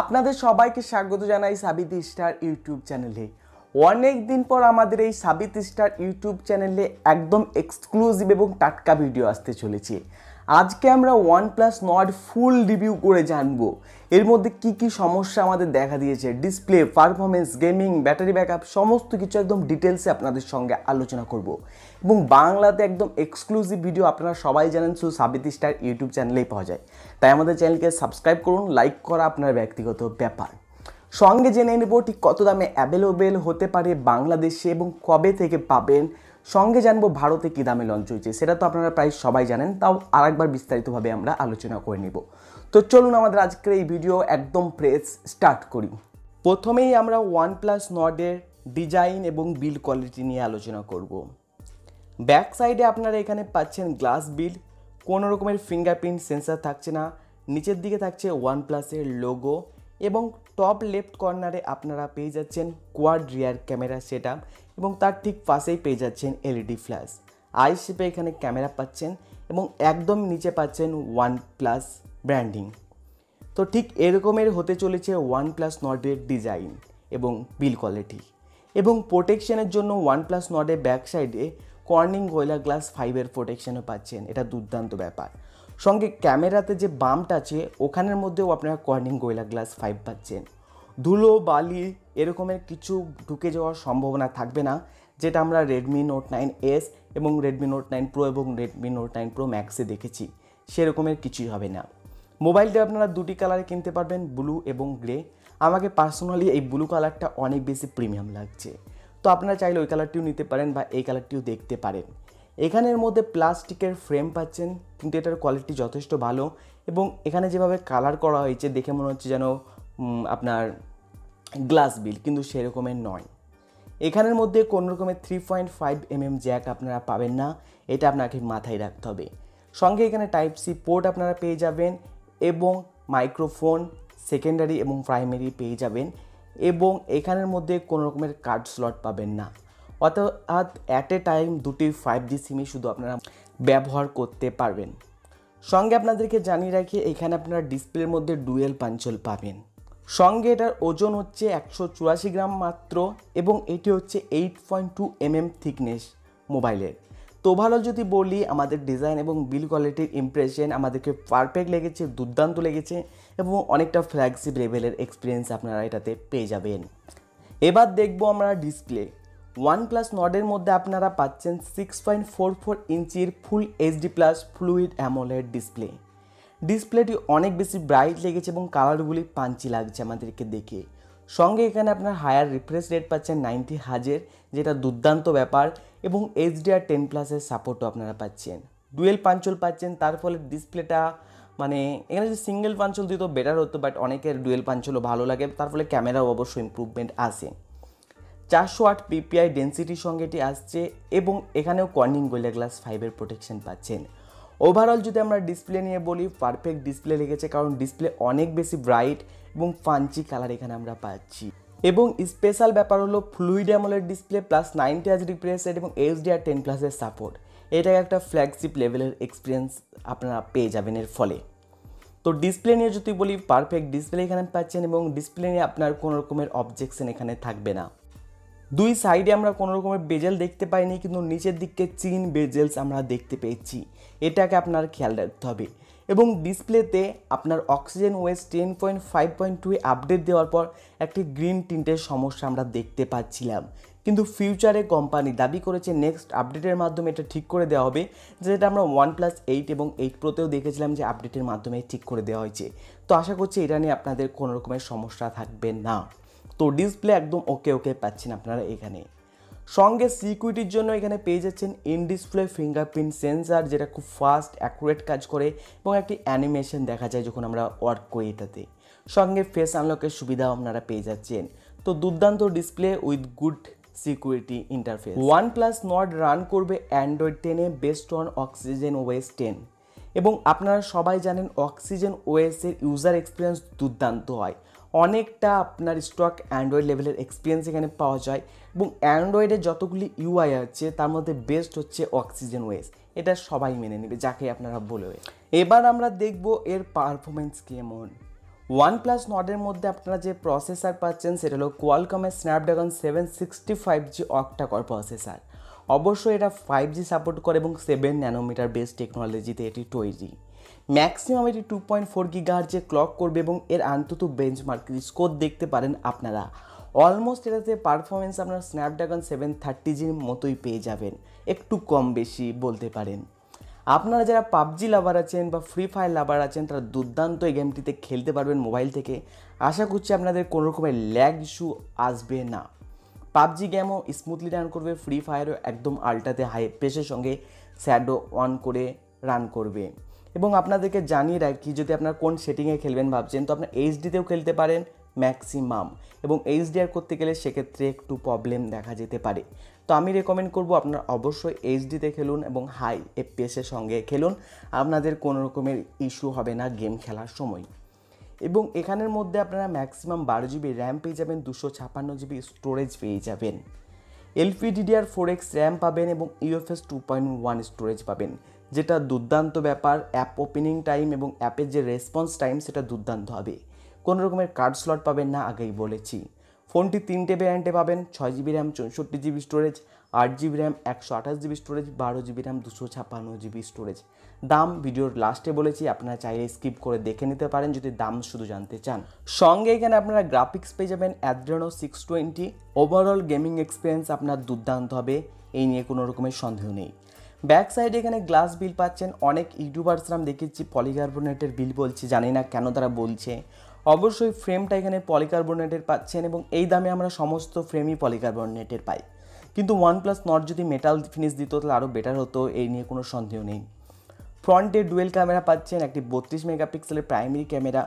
আপনাদের সবাইকে স্বাগত জানাই সাবিত স্টার ইউটিউব চ্যানেলে অনেক দিন পর আমাদের এই সাবিত স্টার ইউটিউব চ্যানেলে একদম এক্সক্লুসিভ এবং টাটকা ভিডিও আসতে চলেছে আজকে আমরা OnePlus plus Nord full review করে জানবো এর মধ্যে কি কি সমস্যা আমাদের দেখা দিয়েছে display performance gaming battery backup সমস্ত কিছু একদম ডিটেলসে আপনাদের সঙ্গে আলোচনা করব এবং বাংলাতে একদম এক্সক্লুসিভ ভিডিও আপনারা সবাই জানেন শুধু সাবিতি স্টার ইউটিউব চ্যানেলেই পাওয়া যায় তাই আমাদের চ্যানেলকে সাবস্ক্রাইব করুন লাইক করা আপনার ব্যক্তিগত ব্যাপার সঙ্গে জেনে নেব ঠিক কত দামে অ্যাভেলেবেল হতে পারে বাংলাদেশে এবং কবে থেকে পাবেন সঙ্গে জানবো ভারতে কী দামে লঞ্চ হয়েছে সেটা তো আপনারা প্রায় সবাই জানেন তাও আরেকবার বিস্তারিতভাবে আমরা আলোচনা করে নিব তো চলুন আমাদের আজকের এই ভিডিও একদম ফ্রেশ স্টার্ট করি প্রথমেই আমরা ওয়ান প্লাস নডের ডিজাইন এবং বিল কোয়ালিটি নিয়ে আলোচনা করব ব্যাক সাইডে আপনারা এখানে পাচ্ছেন গ্লাস বিল কোনো রকমের ফিঙ্গারপ্রিন্ট সেন্সার থাকছে না নিচের দিকে থাকছে ওয়ান প্লাসের লোগো এবং টপ লেফট কর্নারে আপনারা পেয়ে যাচ্ছেন কোয়াড রিয়ার ক্যামেরা সেট এবং তার ঠিক পাশেই পেয়ে যাচ্ছেন এলইডি ফ্ল্যাশ আই শেপে এখানে ক্যামেরা পাচ্ছেন এবং একদম নিচে পাচ্ছেন ওয়ান প্লাস ব্র্যান্ডিং তো ঠিক এরকমের হতে চলেছে ওয়ান প্লাস নটের ডিজাইন এবং বিল কোয়ালিটি এবং প্রোটেকশনের জন্য ওয়ান প্লাস নটের ব্যাক সাইডে কর্নিং গয়লা গ্লাস ফাইভের প্রোটেকশনও পাচ্ছেন এটা দুর্দান্ত ব্যাপার সঙ্গে ক্যামেরাতে যে বামটা আছে ওখানের মধ্যেও আপনারা কর্নিং গোয়েলা গ্লাস ফাইভ পাচ্ছেন ধুলো বালি এরকমের কিছু ঢুকে যাওয়ার সম্ভাবনা থাকবে না যেটা আমরা রেডমি নোট নাইন এস এবং রেডমি নোট নাইন প্রো এবং রেডমি নোট নাইন প্রো ম্যাক্সে দেখেছি সেরকমের কিছুই হবে না মোবাইলটা আপনারা দুটি কালারে কিনতে পারবেন ব্লু এবং গ্রে আমাকে পার্সোনালি এই ব্লু কালারটা অনেক বেশি প্রিমিয়াম লাগছে তো আপনারা চাইলে ওই কালারটিও নিতে পারেন বা এই কালারটিও দেখতে পারেন এখানের মধ্যে প্লাস্টিকের ফ্রেম পাচ্ছেন কিন্তু এটার কোয়ালিটি যথেষ্ট ভালো এবং এখানে যেভাবে কালার করা হয়েছে দেখে মনে হচ্ছে যেন আপনার গ্লাস বিল কিন্তু সেরকমের নয় এখানের মধ্যে কোনো রকমের three point five M M jack আপনারা পাবেন না এটা আপনাকে মাথায় রাখতে হবে সঙ্গে এখানে টাইপ সি পোর্ট আপনারা পেয়ে যাবেন এবং মাইক্রোফোন সেকেন্ডারি এবং প্রাইমারি পেয়ে যাবেন এবং এখানের মধ্যে কোনো রকমের কার্ড স্লট পাবেন না অর্থাৎ অ্যাট এ টাইম দুটি ফাইভ জি সিমই শুধু আপনারা ব্যবহার করতে পারবেন সঙ্গে আপনাদেরকে জানিয়ে রাখি এখানে আপনারা ডিসপ্লের মধ্যে ডুয়েল পাঞ্চল পাবেন সঙ্গে এটার ওজন হচ্ছে একশো চুরাশি গ্রাম মাত্র এবং এটি হচ্ছে eight point two MM thickness মোবাইলের তো ভালো যদি বলি আমাদের ডিজাইন এবং বিল কোয়ালিটির ইমপ্রেশন আমাদেরকে পারফেক্ট লেগেছে দুর্দান্ত লেগেছে এবং অনেকটা ফ্ল্যাগশিপ লেভেলের এক্সপিরিয়েন্স আপনারা এটাতে পেয়ে যাবেন এবার দেখব আমরা ডিসপ্লে ওয়ান প্লাস নডের মধ্যে আপনারা পাচ্ছেন সিক্স পয়েন্ট ফোর ফোর ইঞ্চির full HD plus fluid AMOLED display ডিসপ্লেটি অনেক বেশি ব্রাইট লেগেছে এবং কালারগুলি পাঞ্চি লাগছে আমাদেরকে দেখে সঙ্গে এখানে আপনার হায়ার রিফ্রেশ রেট পাচ্ছেন নাইনটি হাজের যেটা দুর্দান্ত ব্যাপার এবং এইচডিআর টেন প্লাসের সাপোর্টও আপনারা পাচ্ছেন ডুয়েল পাঞ্চল পাচ্ছেন তার ফলে ডিসপ্লেটা মানে এখানে যদি সিঙ্গেল পাঞ্চল দিত বেটার হতো বাট অনেকের ডুয়েল পাঞ্চলও ভালো লাগে তার ফলে ক্যামেরাও অবশ্যই ইম্প্রুভমেন্ট আসে চারশো আট পিপিআই ডেন্সিটির সঙ্গে এটি আসছে এবং এখানেও কর্নিং গোল্ডা গ্লাস ফাইভের প্রোটেকশন পাচ্ছেন ওভারঅল যদি আমরা ডিসপ্লে নিয়ে বলি পারফেক্ট ডিসপ্লে লেগেছে কারণ ডিসপ্লে অনেক বেশি ব্রাইট এবং ফাঞ্চি কালার এখানে আমরা পাচ্ছি এবং স্পেশাল ব্যাপার হলো ফ্লুইড অ্যামলের ডিসপ্লে প্লাস নাইনটি আজ রিপ্রেসেড এবং আর টেন প্লাসের সাপোর্ট এটা একটা ফ্ল্যাগশিপ লেভেলের এক্সপিরিয়েন্স আপনারা পেয়ে যাবেন এর ফলে তো ডিসপ্লে নিয়ে যদি বলি পারফেক্ট ডিসপ্লে এখানে পাচ্ছেন এবং ডিসপ্লে নিয়ে আপনার কোনো রকমের অবজেকশন এখানে থাকবে না দুই সাইডে আমরা কোনো রকমের বেজেল দেখতে পাইনি কিন্তু নিচের দিকে চিন বেজেলস আমরা দেখতে পেয়েছি এটাকে আপনার খেয়াল রাখতে হবে এবং ডিসপ্লেতে আপনার oxygen OS ten point five point two update দেওয়ার পর একটি গ্রিন টিন্টের সমস্যা আমরা দেখতে পাচ্ছিলাম কিন্তু ফিউচারে কোম্পানি দাবি করেছে নেক্সট আপডেটের মাধ্যমে এটা ঠিক করে দেওয়া হবে যেটা আমরা ওয়ান প্লাস এইট এবং এইট প্রোতেও দেখেছিলাম যে আপডেটের মাধ্যমে ঠিক করে দেওয়া হয়েছে তো আশা করছি এটা নিয়ে আপনাদের কোনো রকমের সমস্যা থাকবে না তো ডিসপ্লে একদম ওকে ওকে পাচ্ছেন আপনারা এখানে সঙ্গে সিকিউরিটির জন্য এখানে পেয়ে যাচ্ছেন ইন ডিসপ্লে ফিঙ্গারপ্রিন্ট সেন্সার যেটা খুব ফাস্ট অ্যাকুরেট কাজ করে এবং একটি অ্যানিমেশন দেখা যায় যখন আমরা ওয়ার্ক করি এটাতে সঙ্গে ফেস আনলকের সুবিধাও আপনারা পেয়ে যাচ্ছেন তো দুর্দান্ত display with good security interface OnePlus Nord run করবে অ্যান্ড্রয়েড টেনে based on oxygen OS ten এবং আপনারা সবাই জানেন অক্সিজেন ওয়েসের ইউজার এক্সপিরিয়েন্স দুর্দান্ত হয় অনেকটা আপনার স্টক অ্যান্ড্রয়েড লেভেলের এক্সপিরিয়েন্স এখানে পাওয়া যায় এবং অ্যান্ড্রয়েডের যতগুলি ইউআই আছে তার মধ্যে বেস্ট হচ্ছে অক্সিজেন ওয়েস এটা সবাই মেনে নেবে যাকে আপনারা বলে এবার আমরা দেখব এর পারফরমেন্স কেমন ওয়ান প্লাস নটের মধ্যে আপনারা যে প্রসেসার পাচ্ছেন সেটা হলো কোয়ালকমের Snapdragon seven sixty five G octacore processor অবশ্যই এটা ফাইভ জি সাপোর্ট করে এবং সেভেন ন্যানোমিটার বেস টেকনোলজিতে এটি তৈরি ম্যাক্সিমাম এটি টু পয়েন্ট ফোর যে ক্লক করবে এবং এর অন্তত বেঞ্চমার্ক স্কোর দেখতে পারেন আপনারা অলমোস্ট এটাতে পারফরমেন্স আপনার স্ন্যাপড্রাগন সেভেন থার্টি জির মতোই পেয়ে যাবেন একটু কম বেশি বলতে পারেন আপনারা যারা পাবজি লাভার আছেন বা ফ্রি ফায়ার লাভার আছেন তারা দুর্দান্ত এই গেমটিতে খেলতে পারবেন মোবাইল থেকে আশা করছি আপনাদের কোনো রকমের ল্যাগ ইস্যু আসবে না পাবজি গেমও স্মুথলি রান করবে ফ্রি ফায়ারও একদম আল্টাতে হাই প্রেসের সঙ্গে স্যাডো অন করে রান করবে এবং আপনাদেরকে জানিয়ে রাখি যদি আপনার কোন সেটিংয়ে খেলবেন ভাবছেন তো আপনার এইচডিতেও খেলতে পারেন ম্যাক্সিমাম এবং আর করতে গেলে সেক্ষেত্রে একটু প্রবলেম দেখা যেতে পারে তো আমি রেকমেন্ড করব আপনার অবশ্যই এইচডিতে খেলুন এবং হাই এফপিএসের সঙ্গে খেলুন আপনাদের কোনো রকমের ইস্যু হবে না গেম খেলার সময় এবং এখানের মধ্যে আপনারা ম্যাক্সিমাম বারো জিবি র্যাম পেয়ে যাবেন দুশো ছাপান্ন জিবি স্টোরেজ পেয়ে যাবেন এলপিডিডিআর ফোর এক্স র্যাম পাবেন এবং UFS two point one storage পাবেন যেটা দুর্দান্ত ব্যাপার অ্যাপ ওপেনিং টাইম এবং অ্যাপের যে রেসপন্স টাইম সেটা দুর্দান্ত হবে কোনো রকমের কার্ড স্লট পাবেন না আগেই বলেছি ফোনটি তিনটে ভ্যারিয়েন্টে পাবেন ছয় জিবি র্যাম চৌষট্টি জিবি স্টোরেজ আট জিবি র্যাম একশো আঠাশ জিবি স্টোরেজ বারো জিবি র্যাম দুশো ছাপ্পান্ন জিবি স্টোরেজ দাম ভিডিওর লাস্টে বলেছি আপনারা চাইলে স্কিপ করে দেখে নিতে পারেন যদি দাম শুধু জানতে চান সঙ্গে এখানে আপনারা গ্রাফিক্স পেয়ে যাবেন Adreno six twenty overall gaming experience আপনার দুর্দান্ত হবে এই নিয়ে কোনো রকমের সন্দেহ নেই ব্যাক সাইডে এখানে গ্লাস বিল পাচ্ছেন অনেক ইউটিউবার্সরা দেখেছি পলিকার্বোনেটের বিল বলছে জানি না কেন তারা বলছে অবশ্যই ফ্রেমটা এখানে পলিকার্বোনেটের পাচ্ছেন এবং এই দামে আমরা সমস্ত ফ্রেমই পলিকার্বোনেটের পাই কিন্তু ওয়ানপ্লাস নট যদি মেটাল ফিনিশ দিত তাহলে আরও বেটার হতো এই নিয়ে কোনো সন্দেহ নেই ফ্রন্টে ডুয়েল ক্যামেরা পাচ্ছেন একটি বত্রিশ মেগাপিক্সেলের প্রাইমারি ক্যামেরা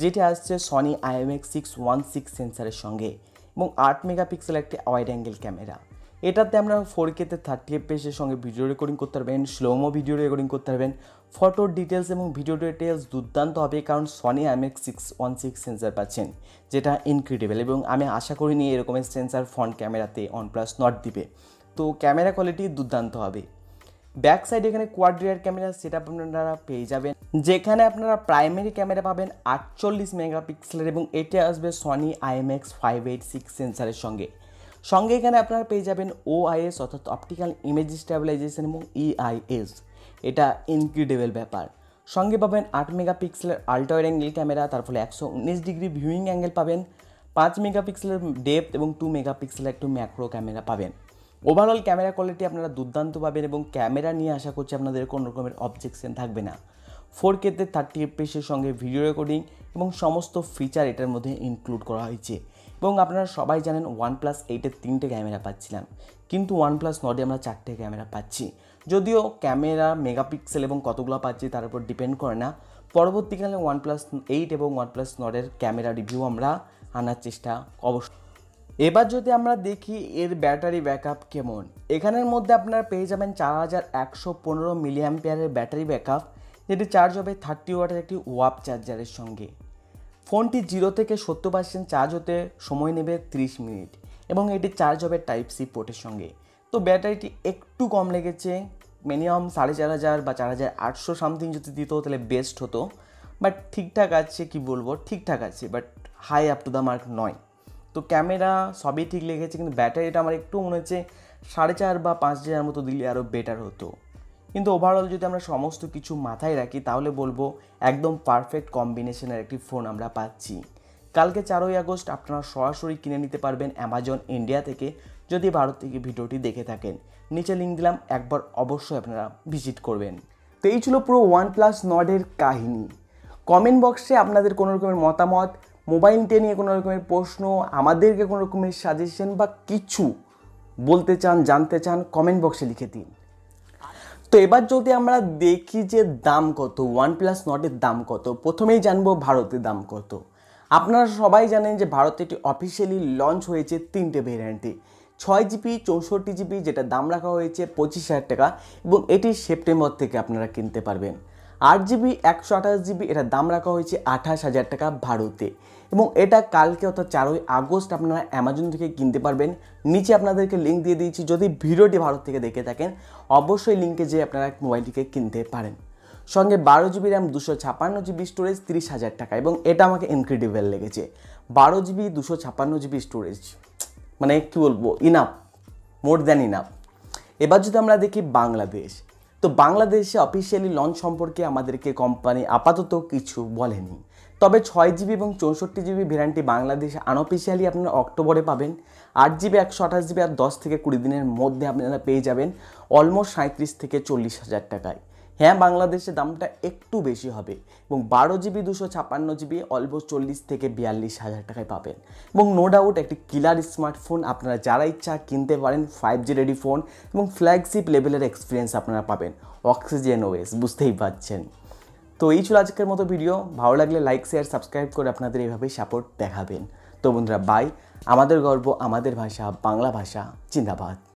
যেটি আসছে Sony IMX six one six সেন্সারের সঙ্গে এবং আট মেগাপিক্সেল একটি ওয়াইড অ্যাঙ্গেল ক্যামেরা এটাতে আমরা ফোর কেতে থার্টি এফপিএসের সঙ্গে ভিডিও রেকর্ডিং করতে পারবেন স্লোমো ভিডিও রেকর্ডিং করতে পারবেন ফটোর ডিটেলস এবং ভিডিও ডিটেলস দুর্দান্ত হবে কারণ Sony MX six one six sensor পাচ্ছেন যেটা ইনক্রেডিবল এবং আমি আশা করিনি এরকমের সেন্সার ফ্রন্ট ক্যামেরাতে ওয়ান প্লাস নট দিবে তো ক্যামেরা কোয়ালিটি দুর্দান্ত হবে ব্যাক সাইডে এখানে কোয়াড্রিয়ার ক্যামেরা সেটা আপনারা পেয়ে যাবেন যেখানে আপনারা প্রাইমারি ক্যামেরা পাবেন আটচল্লিশ মেগাপিক্সেলের এবং এটা আসবে Sony IMX five eight six সেন্সারের সঙ্গে সঙ্গে এখানে আপনারা পেয়ে যাবেন ওআইএস অর্থাৎ অপটিক্যাল ইমেজ স্ট্যাবিলাইজেশন এবং ইআইএস e এটা ইনক্রিডিবল ব্যাপার সঙ্গে পাবেন আট মেগাপিক্সেলের আল্ট্রা অ্যাঙ্গেল ক্যামেরা তার ফলে একশো উনিশ ডিগ্রি ভিউইং অ্যাঙ্গেল পাবেন পাঁচ মেগাপিক্সেলের ডেপথ এবং টু মেগাপিক্সেলের একটু ম্যাক্রো ক্যামেরা পাবেন ওভারঅল ক্যামেরা কোয়ালিটি আপনারা দুর্দান্ত পাবেন এবং ক্যামেরা নিয়ে আশা করছি আপনাদের কোনো রকমের অবজেকশন থাকবে না ফোর কেতে থার্টি এফপিএসের সঙ্গে ভিডিও রেকর্ডিং এবং সমস্ত ফিচার এটার মধ্যে ইনক্লুড করা হয়েছে এবং আপনারা সবাই জানেন ওয়ান প্লাস এইটের তিনটে ক্যামেরা পাচ্ছিলাম কিন্তু ওয়ান প্লাস নটে আমরা চারটে ক্যামেরা পাচ্ছি যদিও ক্যামেরা মেগাপিক্সেল এবং কতগুলো পাচ্ছি তার উপর ডিপেন্ড করে না পরবর্তীকালে ওয়ান প্লাস এইট এবং ওয়ান প্লাস নটের ক্যামেরা রিভিউ আমরা আনার চেষ্টা অবশ্যই এবার যদি আমরা দেখি এর ব্যাটারি ব্যাকআপ কেমন এখানের মধ্যে আপনারা পেয়ে যাবেন চার হাজার একশো পনেরো মিলিয়াম্পিয়ারের ব্যাটারি ব্যাকআপ যেটি চার্জ হবে থার্টি ওয়াটের একটি ওয়াপ চার্জারের সঙ্গে ফোনটি জিরো থেকে সত্তর পার্সেন্ট চার্জ হতে সময় নেবে ত্রিশ মিনিট এবং এটি চার্জ হবে টাইপ সি পোর্টের সঙ্গে তো ব্যাটারিটি একটু কম লেগেছে মিনিমাম সাড়ে চার হাজার বা চার হাজার আটশো সামথিং যদি দিত তাহলে বেস্ট হতো বাট ঠিকঠাক আছে কি বলবো ঠিকঠাক আছে but high up to the mark নয় তো ক্যামেরা সবই ঠিক লেগেছে কিন্তু ব্যাটারিটা আমার একটু মনে হচ্ছে সাড়ে চার বা পাঁচ হাজার মতো দিলে আরও বেটার হতো কিন্তু ওভারঅল যদি আমরা সমস্ত কিছু মাথায় রাখি তাহলে বলবো একদম পারফেক্ট কম্বিনেশনের একটি ফোন আমরা পাচ্ছি কালকে চারই আগস্ট আপনারা সরাসরি কিনে নিতে পারবেন অ্যামাজন ইন্ডিয়া থেকে যদি ভারত থেকে ভিডিওটি দেখে থাকেন নিচে লিঙ্ক দিলাম একবার অবশ্যই আপনারা ভিজিট করবেন তো এই ছিল পুরো ওয়ান প্লাস নডের কাহিনী কমেন্ট বক্সে আপনাদের কোনো রকমের মতামত মোবাইল নিয়ে কোনো রকমের প্রশ্ন আমাদেরকে কোনো রকমের সাজেশন বা কিছু বলতে চান জানতে চান কমেন্ট বক্সে লিখে দিন তো এবার যদি আমরা দেখি যে দাম কত ওয়ান প্লাস নটের দাম কত প্রথমেই জানবো ভারতের দাম কত আপনারা সবাই জানেন যে ভারতে এটি অফিসিয়ালি লঞ্চ হয়েছে তিনটে ভেরিয়েন্টে ছয় জিবি চৌষট্টি জিবি যেটা দাম রাখা হয়েছে পঁচিশ হাজার টাকা এবং এটি সেপ্টেম্বর থেকে আপনারা কিনতে পারবেন আট জিবি একশো আঠাশ জিবি এটার দাম রাখা হয়েছে আঠাশ হাজার টাকা ভারতে এবং এটা কালকে অর্থাৎ চারই আগস্ট আপনারা অ্যামাজন থেকে কিনতে পারবেন নিচে আপনাদেরকে লিঙ্ক দিয়ে দিয়েছি যদি ভিডিওটি ভারত থেকে দেখে থাকেন অবশ্যই লিঙ্কে যেয়ে আপনারা মোবাইলটিকে কিনতে পারেন সঙ্গে বারো জিবি র্যাম দুশো ছাপান্ন জিবি স্টোরেজ তিরিশ হাজার টাকা এবং এটা আমাকে ইনক্রেডিবল লেগেছে বারো জিবি দুশো ছাপান্ন জিবি স্টোরেজ মানে কী বলবো ইনাফ মোর দ্যান ইনাফ এবার যদি আমরা দেখি বাংলাদেশ তো বাংলাদেশে অফিসিয়ালি লঞ্চ সম্পর্কে আমাদেরকে কোম্পানি আপাতত কিছু বলেনি তবে ছয় জিবি এবং চৌষট্টি জিবি ভ্যারান্টি বাংলাদেশে আনঅফিসিয়ালি আপনারা অক্টোবরে পাবেন আট জিবি একশো আঠাশ জিবি আর দশ থেকে কুড়ি দিনের মধ্যে আপনারা পেয়ে যাবেন অলমোস্ট সাঁত্রিশ থেকে চল্লিশ হাজার টাকায় হ্যাঁ বাংলাদেশে দামটা একটু বেশি হবে এবং বারো জিবি দুশো ছাপান্ন জিবি অলমোস্ট চল্লিশ থেকে বিয়াল্লিশ হাজার টাকায় পাবেন এবং নো ডাউট একটি কিলার স্মার্টফোন আপনারা যারা ইচ্ছা কিনতে পারেন ফাইভ জি রেডি ফোন এবং ফ্ল্যাগশিপ লেভেলের এক্সপিরিয়েন্স আপনারা পাবেন অক্সিজেন ওয়েস বুঝতেই পারছেন তো এই ছিল আজকের মতো ভিডিও ভালো লাগলে লাইক শেয়ার সাবস্ক্রাইব করে আপনাদের এইভাবেই সাপোর্ট দেখাবেন তো বন্ধুরা বাই আমাদের গর্ব আমাদের ভাষা বাংলা ভাষা জিন্দাবাদ